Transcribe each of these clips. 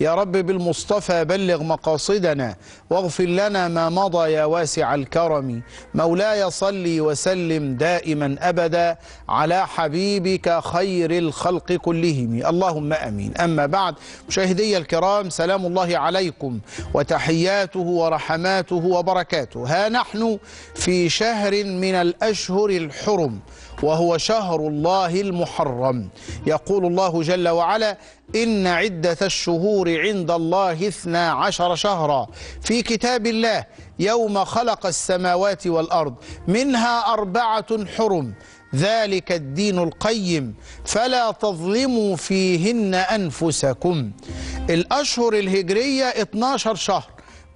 يا رب بالمصطفى بلغ مقاصدنا واغفر لنا ما مضى يا واسع الكرم مولاي صلي وسلم دائما أبدا على حبيبك خير الخلق كلهم اللهم أمين أما بعد مشاهدي الكرام سلام الله عليكم وتحياته ورحماته وبركاته ها نحن في شهر من الأشهر الحرم وهو شهر الله المحرم يقول الله جل وعلا إن عدة الشهور عند الله اثنا عشر شهرا في كتاب الله يوم خلق السماوات والأرض منها أربعة حرم ذلك الدين القيم فلا تظلموا فيهن أنفسكم الأشهر الهجرية 12 شهر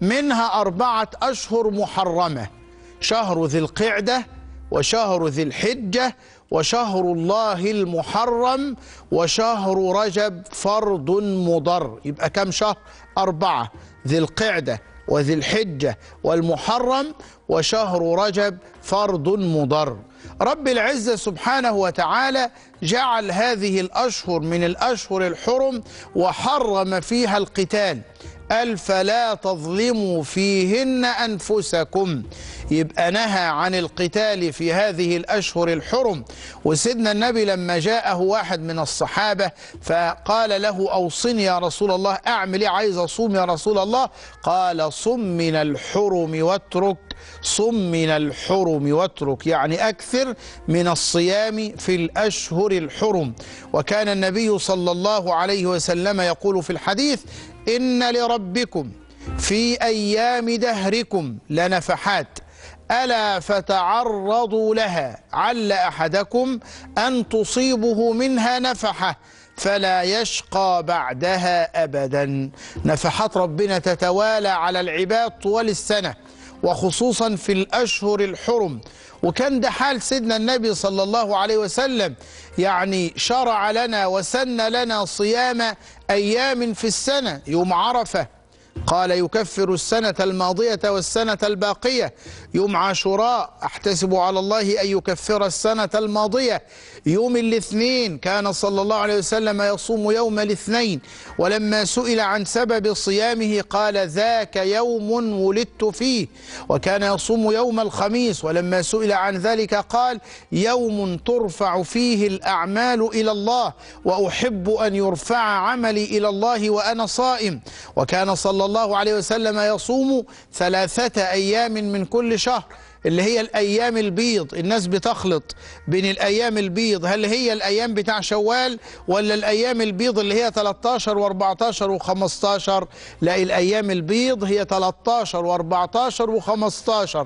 منها أربعة أشهر محرمة شهر ذي القعدة وشهر ذي الحجة وشهر الله المحرم وشهر رجب فرض مضر يبقى كم شهر أربعة ذي القعدة وذي الحجة والمحرم وشهر رجب فرض مضر رب العزة سبحانه وتعالى جعل هذه الأشهر من الأشهر الحرم وحرم فيها القتال قال فلا تظلموا فيهن أنفسكم يبقى نهى عن القتال في هذه الأشهر الحرم وسيدنا النبي لما جاءه واحد من الصحابة فقال له أوصني يا رسول الله أعمل إيه؟ عايز أصوم يا رسول الله قال صم من الحرم واترك صم من الحرم واترك يعني أكثر من الصيام في الأشهر الحرم وكان النبي صلى الله عليه وسلم يقول في الحديث إن لربكم في أيام دهركم لنفحات ألا فتعرضوا لها عل أحدكم أن تصيبه منها نفحة فلا يشقى بعدها أبدا نفحات ربنا تتوالى على العباد طوال السنة وخصوصا في الأشهر الحرم وكان ده حال سيدنا النبي صلى الله عليه وسلم يعني شرع لنا وسن لنا صيام أيام في السنة يوم عرفة قال يكفر السنة الماضية والسنة الباقية يوم عاشوراء أحتسب على الله أن يكفر السنة الماضية يوم الاثنين كان صلى الله عليه وسلم يصوم يوم الاثنين ولما سئل عن سبب صيامه قال ذاك يوم ولدت فيه وكان يصوم يوم الخميس ولما سئل عن ذلك قال يوم ترفع فيه الأعمال إلى الله وأحب أن يرفع عملي إلى الله وأنا صائم وكان صلى صلى الله عليه وسلم يصوم ثلاثة أيام من كل شهر اللي هي الأيام البيض الناس بتخلط بين الأيام البيض هل هي الأيام بتاع شوال ولا الأيام البيض اللي هي 13 و14 و15 لا الأيام البيض هي 13 و14 و15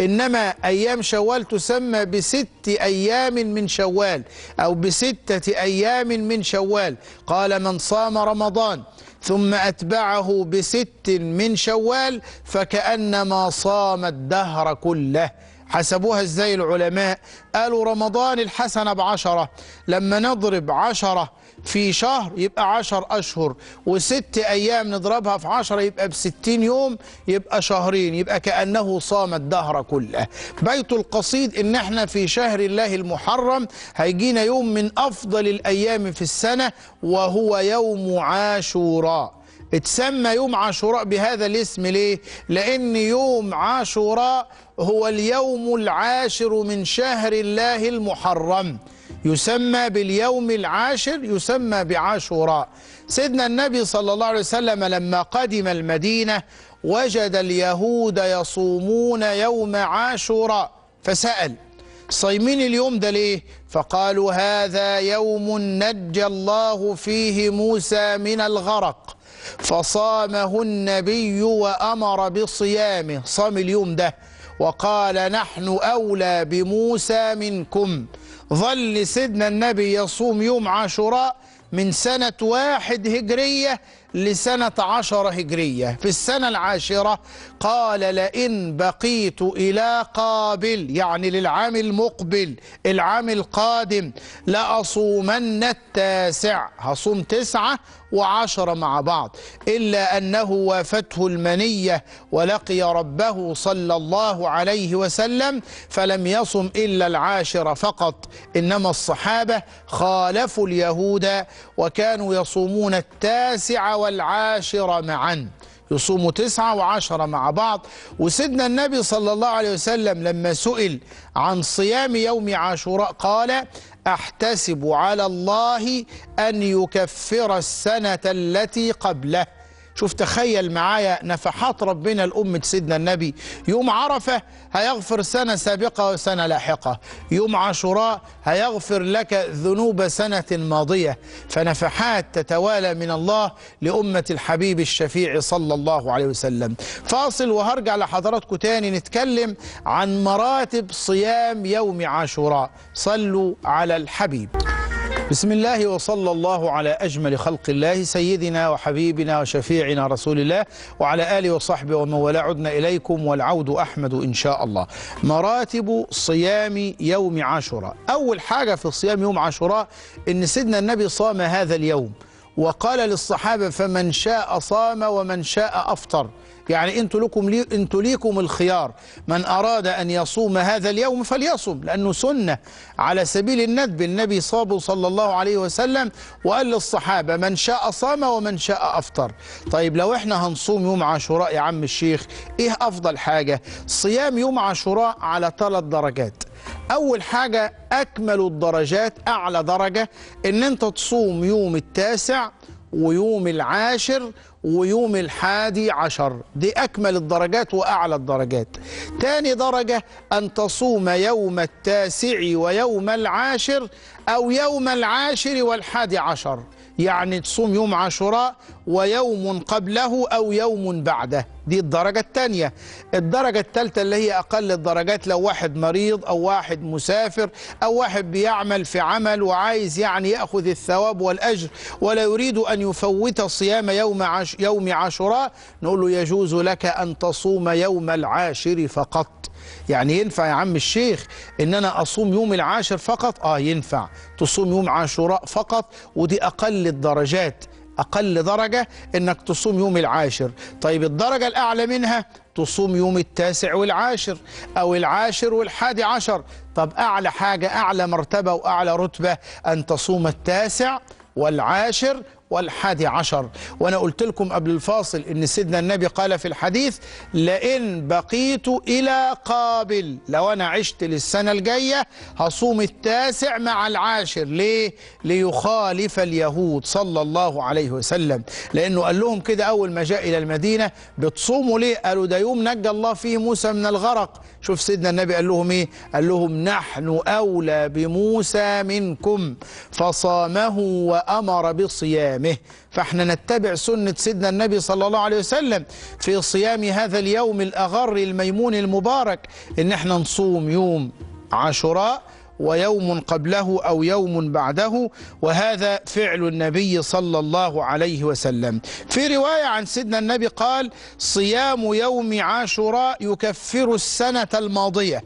إنما أيام شوال تسمى بست أيام من شوال أو بستة أيام من شوال قال من صام رمضان ثم أتبعه بست من شوال فكأنما صام الدهر كله حسبوها ازاي العلماء قالوا رمضان الحسنة بعشرة لما نضرب عشرة في شهر يبقى 10 أشهر وست أيام نضربها في 10 يبقى ب 60 يوم يبقى شهرين يبقى كأنه صام الدهر كله بيت القصيد إن احنا في شهر الله المحرم هيجينا يوم من أفضل الأيام في السنة وهو يوم عاشوراء اتسمى يوم عاشوراء بهذا الاسم ليه؟ لأن يوم عاشوراء هو اليوم العاشر من شهر الله المحرم يسمى باليوم العاشر يسمى بعاشوراء سيدنا النبي صلى الله عليه وسلم لما قدم المدينة وجد اليهود يصومون يوم عاشوراء فسأل صايمين اليوم ده ليه فقالوا هذا يوم نجى الله فيه موسى من الغرق فصامه النبي وأمر بصيامه صام اليوم ده وقال نحن أولى بموسى منكم ظل سيدنا النبي يصوم يوم عاشوراء من سنة واحد هجرية لسنة عشر هجرية في السنة العاشرة قال لئن بقيت إلى قابل يعني للعام المقبل العام القادم لأصومن التاسع هصوم تسعة وعشرة مع بعض إلا أنه وافته المنية ولقي ربه صلى الله عليه وسلم فلم يصم إلا العاشرة فقط إنما الصحابة خالفوا اليهود وكانوا يصومون التاسع والعاشرة معا يصوم تسعة وعشرة مع بعض وسيدنا النبي صلى الله عليه وسلم لما سئل عن صيام يوم عاشوراء قال أحتسب على الله أن يكفر السنة التي قبله شوف تخيل معايا نفحات ربنا لأمة سيدنا النبي يوم عرفة هيغفر سنة سابقة وسنة لاحقة يوم عاشوراء هيغفر لك ذنوب سنة ماضية فنفحات تتوالى من الله لأمة الحبيب الشفيع صلى الله عليه وسلم فاصل وهرجع لحضراتكم تاني نتكلم عن مراتب صيام يوم عاشوراء صلوا على الحبيب بسم الله وصلى الله على أجمل خلق الله سيدنا وحبيبنا وشفيعنا رسول الله وعلى آله وصحبه ومن والاه عدنا إليكم والعود أحمد إن شاء الله مراتب صيام يوم عاشوراء أول حاجة في صيام يوم عاشوراء إن سيدنا النبي صام هذا اليوم وقال للصحابة فمن شاء صام ومن شاء أفطر يعني انتوا لكم لي انتوا ليكم الخيار من اراد ان يصوم هذا اليوم فليصم لانه سنه على سبيل الندب النبي صاب صلى الله عليه وسلم وقال للصحابه من شاء صام ومن شاء افطر طيب لو احنا هنصوم يوم عاشوراء يا عم الشيخ ايه افضل حاجه صيام يوم عاشوراء على ثلاث درجات أول حاجة أكمل الدرجات أعلى درجة إن أنت تصوم يوم التاسع ويوم العاشر ويوم الحادي عشر دي أكمل الدرجات وأعلى الدرجات تاني درجة أن تصوم يوم التاسع ويوم العاشر أو يوم العاشر والحادي عشر يعني تصوم يوم عاشوراء ويوم قبله أو يوم بعده دي الدرجة الثانية الدرجة الثالثة اللي هي أقل الدرجات لو واحد مريض أو واحد مسافر أو واحد بيعمل في عمل وعايز يعني يأخذ الثواب والأجر ولا يريد أن يفوت صيام يوم, عش يوم عاشوراء نقول له يجوز لك أن تصوم يوم العاشر فقط يعني ينفع يا عم الشيخ ان انا اصوم يوم العاشر فقط اه ينفع تصوم يوم عاشوراء فقط ودي اقل الدرجات اقل درجه انك تصوم يوم العاشر طيب الدرجه الاعلى منها تصوم يوم التاسع والعاشر او العاشر والحادي عشر طب اعلى حاجه اعلى مرتبه واعلى رتبه ان تصوم التاسع والعاشر والحادي عشر وأنا قلت لكم قبل الفاصل إن سيدنا النبي قال في الحديث لئن بقيت إلى قابل لو أنا عشت للسنة الجاية هصوم التاسع مع العاشر ليه؟ ليخالف اليهود صلى الله عليه وسلم لأنه قال لهم كده أول ما جاء إلى المدينة بتصوموا ليه؟ قالوا ده يوم نجى الله فيه موسى من الغرق شوف سيدنا النبي قال لهم إيه؟ قال لهم نحن أولى بموسى منكم فصامه وأمر بصيامه صيامه فاحنا نتبع سنة سيدنا النبي صلى الله عليه وسلم في صيام هذا اليوم الأغر الميمون المبارك إن احنا نصوم يوم عاشوراء ويوم قبله أو يوم بعده وهذا فعل النبي صلى الله عليه وسلم في رواية عن سيدنا النبي قال صيام يوم عاشوراء يكفر السنة الماضية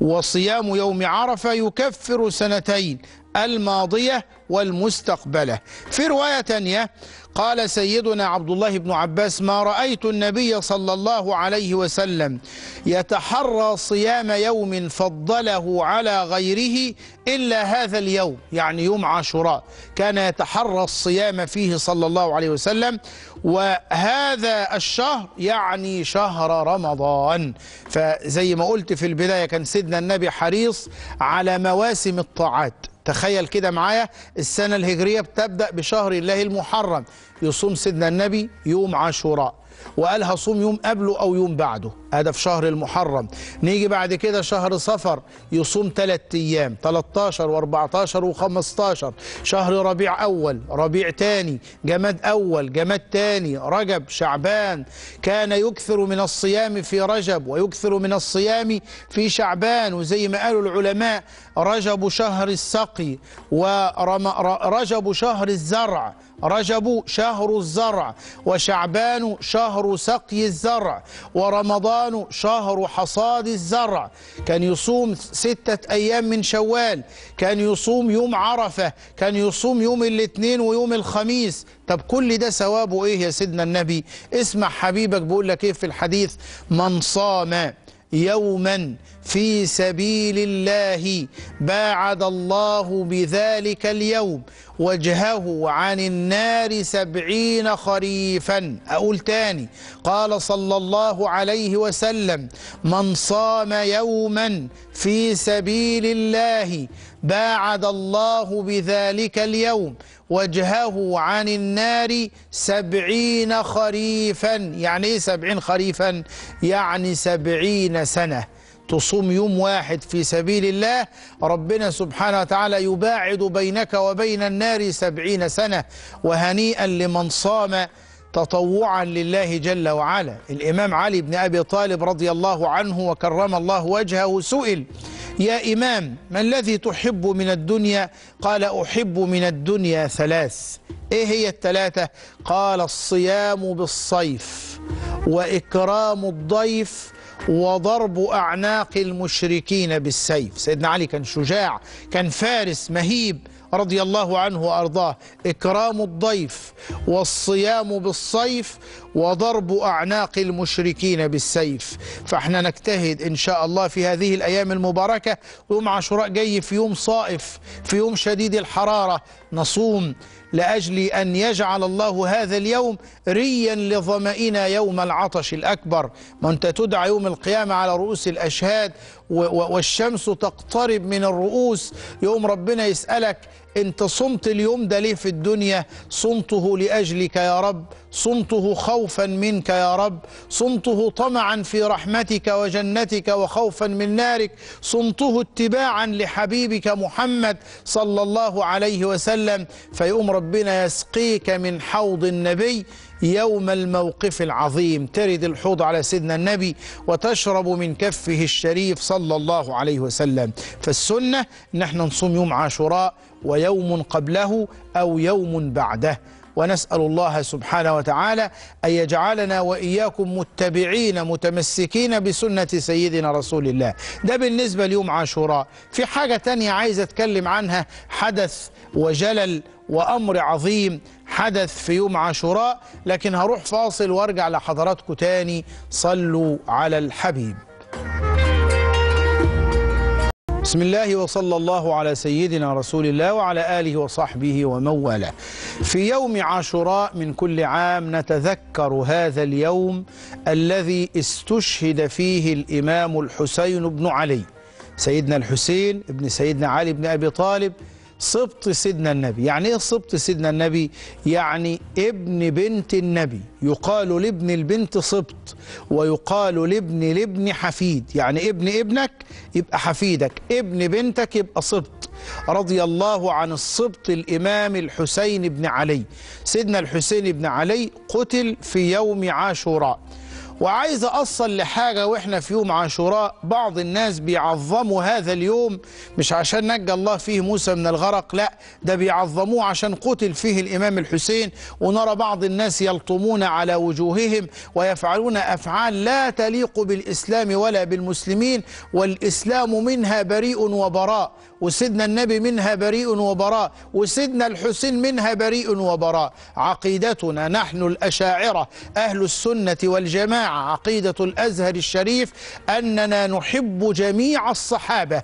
وصيام يوم عرفة يكفر سنتين الماضية والمستقبلة في رواية ثانية قال سيدنا عبد الله بن عباس ما رأيت النبي صلى الله عليه وسلم يتحرى صيام يوم فضله على غيره إلا هذا اليوم يعني يوم عاشوراء كان يتحرى الصيام فيه صلى الله عليه وسلم وهذا الشهر يعني شهر رمضان فزي ما قلت في البداية كان سيدنا النبي حريص على مواسم الطاعات تخيل كده معايا السنة الهجرية بتبدأ بشهر الله المحرم يصوم سيدنا النبي يوم عاشوراء وقال هصوم يوم قبله أو يوم بعده هذا في شهر المحرم نيجي بعد كده شهر صفر يصوم ثلاثة أيام 13 و14 و15 شهر ربيع أول ربيع تاني جماد أول جماد تاني رجب شعبان كان يكثر من الصيام في رجب ويكثر من الصيام في شعبان وزي ما قالوا العلماء رجب شهر السقي ورجب شهر الزرع رجب شهر الزرع وشعبان شهر سقي الزرع ورمضان شهر حصاد الزرع كان يصوم ستة أيام من شوال كان يصوم يوم عرفة كان يصوم يوم الاثنين ويوم الخميس طب كل ده ثوابه ايه يا سيدنا النبي اسمع حبيبك بيقول لك ايه في الحديث من صام يوما في سبيل الله باعد الله بذلك اليوم وجهه عن النار سبعين خريفا أقول تاني قال صلى الله عليه وسلم من صام يوما في سبيل الله باعد الله بذلك اليوم وجهه عن النار سبعين خريفا يعني ايه سبعين خريفا يعني سبعين سنة تصوم يوم واحد في سبيل الله ربنا سبحانه وتعالى يباعد بينك وبين النار سبعين سنة وهنيئا لمن صام تطوعا لله جل وعلا الإمام علي بن أبي طالب رضي الله عنه وكرم الله وجهه سئل يا إمام ما الذي تحب من الدنيا قال أحب من الدنيا ثلاث إيه هي الثلاثة قال الصيام بالصيف وإكرام الضيف وضرب أعناق المشركين بالسيف سيدنا علي كان شجاع كان فارس مهيب رضي الله عنه وأرضاه إكرام الضيف والصيام بالصيف وضرب أعناق المشركين بالسيف فإحنا نجتهد إن شاء الله في هذه الأيام المباركة يوم عاشوراء جاي في يوم صائف في يوم شديد الحرارة نصوم لأجل أن يجعل الله هذا اليوم ريا لظمئنا يوم العطش الأكبر ما أنت تدعى يوم القيامة على رؤوس الأشهاد والشمس تقترب من الرؤوس يوم ربنا يسألك انت صمت اليوم ده ليه في الدنيا صمته لاجلك يا رب صمته خوفا منك يا رب صمته طمعا في رحمتك وجنتك وخوفا من نارك صمته اتباعا لحبيبك محمد صلى الله عليه وسلم فيقوم ربنا يسقيك من حوض النبي يوم الموقف العظيم ترد الحوض على سيدنا النبي وتشرب من كفه الشريف صلى الله عليه وسلم فالسنة ان احنا نصوم يوم عاشوراء ويوم قبله أو يوم بعده ونسأل الله سبحانه وتعالى أن يجعلنا وإياكم متبعين متمسكين بسنة سيدنا رسول الله ده بالنسبة ليوم عاشوراء في حاجة تانية عايز أتكلم عنها حدث وجلل وأمر عظيم حدث في يوم عاشوراء لكن هروح فاصل وارجع لحضراتكم تاني صلوا على الحبيب بسم الله وصلى الله على سيدنا رسول الله وعلى آله وصحبه ومن والاه في يوم عاشوراء من كل عام نتذكر هذا اليوم الذي استشهد فيه الإمام الحسين بن علي سيدنا الحسين ابن سيدنا علي بن أبي طالب سبط سيدنا النبي يعني ايه سبط سيدنا النبي يعني ابن بنت النبي يقال لابن البنت سبط ويقال لابن الابن حفيد يعني ابن ابنك يبقى حفيدك ابن بنتك يبقى سبط رضي الله عن السبط الامام الحسين بن علي سيدنا الحسين بن علي قتل في يوم عاشوراء وعايز أصل لحاجة وإحنا في يوم عاشوراء بعض الناس بيعظموا هذا اليوم مش عشان نجى الله فيه موسى من الغرق لا ده بيعظموه عشان قتل فيه الإمام الحسين ونرى بعض الناس يلطمون على وجوههم ويفعلون أفعال لا تليق بالإسلام ولا بالمسلمين والإسلام منها بريء وبراء وسيدنا النبي منها بريء وبراء وسيدنا الحسين منها بريء وبراء عقيدتنا نحن الأشاعرة أهل السنة والجماعة عقيدة الأزهر الشريف أننا نحب جميع الصحابة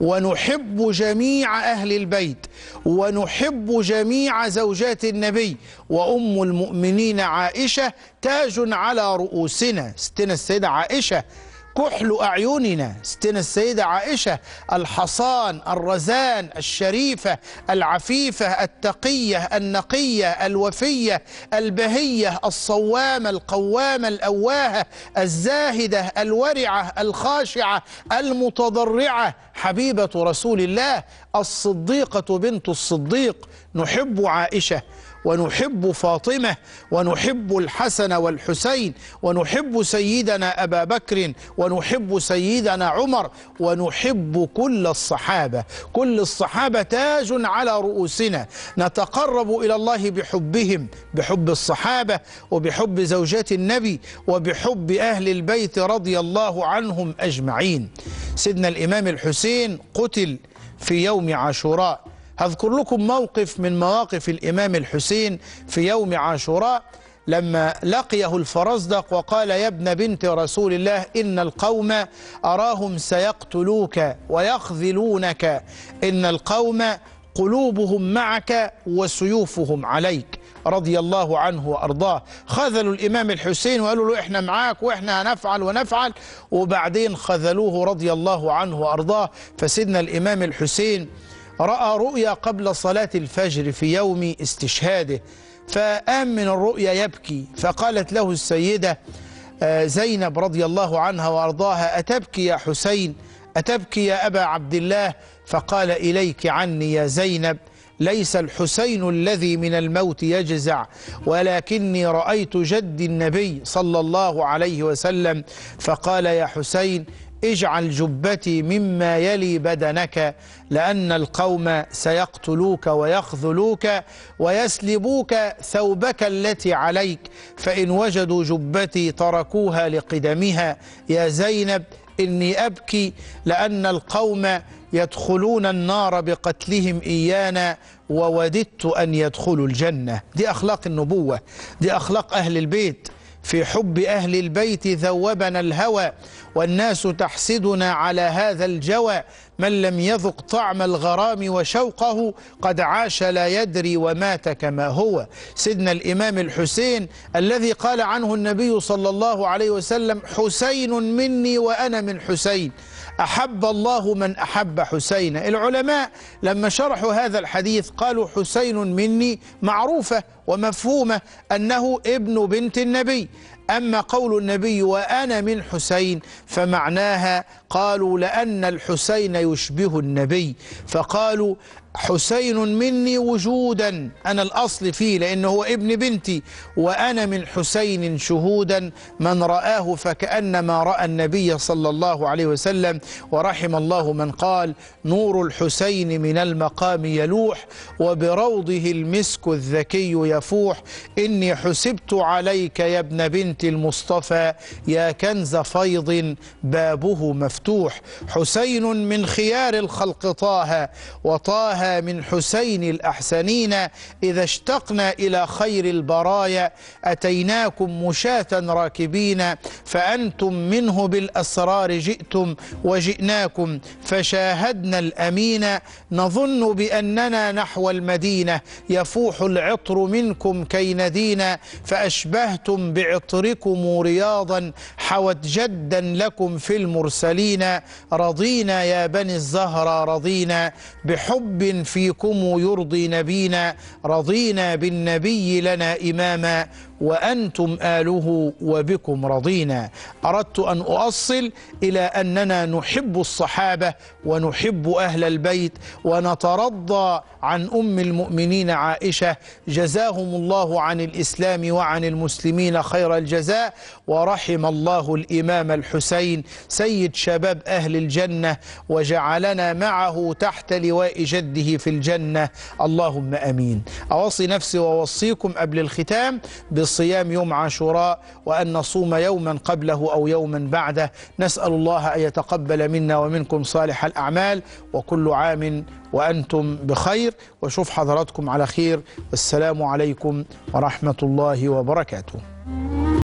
ونحب جميع أهل البيت ونحب جميع زوجات النبي وأم المؤمنين عائشة تاج على رؤوسنا ستنا السيدة عائشة كحل أعيننا ستنا السيدة عائشة الحصان الرزان الشريفة العفيفة التقية النقية الوفية البهية الصوامة القوامة الأواهة الزاهدة الورعة الخاشعة المتضرعة حبيبة رسول الله الصديقة بنت الصديق نحب عائشة ونحب فاطمة ونحب الحسن والحسين ونحب سيدنا أبا بكر ونحب سيدنا عمر ونحب كل الصحابة كل الصحابة تاج على رؤوسنا نتقرب إلى الله بحبهم بحب الصحابة وبحب زوجات النبي وبحب أهل البيت رضي الله عنهم أجمعين سيدنا الإمام الحسين قتل في يوم عاشوراء هذكر لكم موقف من مواقف الإمام الحسين في يوم عاشوراء لما لقيه الفرزدق وقال يا ابن بنت رسول الله إن القوم أراهم سيقتلوك ويخذلونك إن القوم قلوبهم معك وسيوفهم عليك رضي الله عنه وأرضاه خذلوا الإمام الحسين وقالوا له إحنا معاك وإحنا هنفعل ونفعل وبعدين خذلوه رضي الله عنه وأرضاه فسيدنا الإمام الحسين رأى رؤيا قبل صلاة الفجر في يوم استشهاده فقام من الرؤيا يبكي فقالت له السيدة آه، زينب رضي الله عنها وأرضاها أتبكي يا حسين أتبكي يا أبا عبد الله فقال إليك عني يا زينب ليس الحسين الذي من الموت يجزع ولكني رأيت جدي النبي صلى الله عليه وسلم فقال يا حسين اجعل جبتي مما يلي بدنك لأن القوم سيقتلوك ويخذلوك ويسلبوك ثوبك التي عليك فإن وجدوا جبتي تركوها لقدمها يا زينب إني أبكي لأن القوم يدخلون النار بقتلهم إيانا ووددت أن يدخلوا الجنة دي أخلاق النبوة دي أخلاق أهل البيت في حب أهل البيت ذوبنا الهوى والناس تحسدنا على هذا الجوى من لم يذق طعم الغرام وشوقه قد عاش لا يدري ومات كما هو سيدنا الإمام الحسين الذي قال عنه النبي صلى الله عليه وسلم حسين مني وأنا من حسين أحب الله من أحب حسين العلماء لما شرحوا هذا الحديث قالوا حسين مني معروفة ومفهومة أنه ابن بنت النبي أما قول النبي وأنا من حسين فمعناها قالوا لأن الحسين يشبه النبي فقالوا حسين مني وجودا أنا الأصل فيه لأنه هو ابن بنتي وأنا من حسين شهودا من رآه فكأنما رأى النبي صلى الله عليه وسلم ورحم الله من قال نور الحسين من المقام يلوح وبروضه المسك الذكي يفوح إني حسبت عليك يا ابن بنت المصطفى يا كنز فيض بابه مفتوح حسين من خيار الخلق طه وطه من حسين الأحسنين إذا اشتقنا إلى خير البرايا أتيناكم مشاة راكبين فأنتم منه بالأسرار جئتم وجئناكم فشاهدنا الأمين نظن بأننا نحو المدينة يفوح العطر منكم كي ندينا فأشبهتم بعطركم رياضا حوت جدا لكم في المرسلين رضينا يا بني الزهرة رضينا بحب فيكم يرضي نبينا رضينا بالنبي لنا إماما وأنتم آله وبكم رضينا أردت أن أؤصل إلى أننا نحب الصحابة ونحب أهل البيت ونترضى عن أم المؤمنين عائشة جزاهم الله عن الإسلام وعن المسلمين خير الجزاء ورحم الله الإمام الحسين سيد شباب أهل الجنة وجعلنا معه تحت لواء جده في الجنة اللهم أمين أوصي نفسي وأوصيكم قبل الختام بصلاة بالصيام يوم عاشوراء وأن نصوم يوما قبله أو يوما بعده نسأل الله أن يتقبل منا ومنكم صالح الأعمال وكل عام وأنتم بخير وشوف حضراتكم على خير والسلام عليكم ورحمة الله وبركاته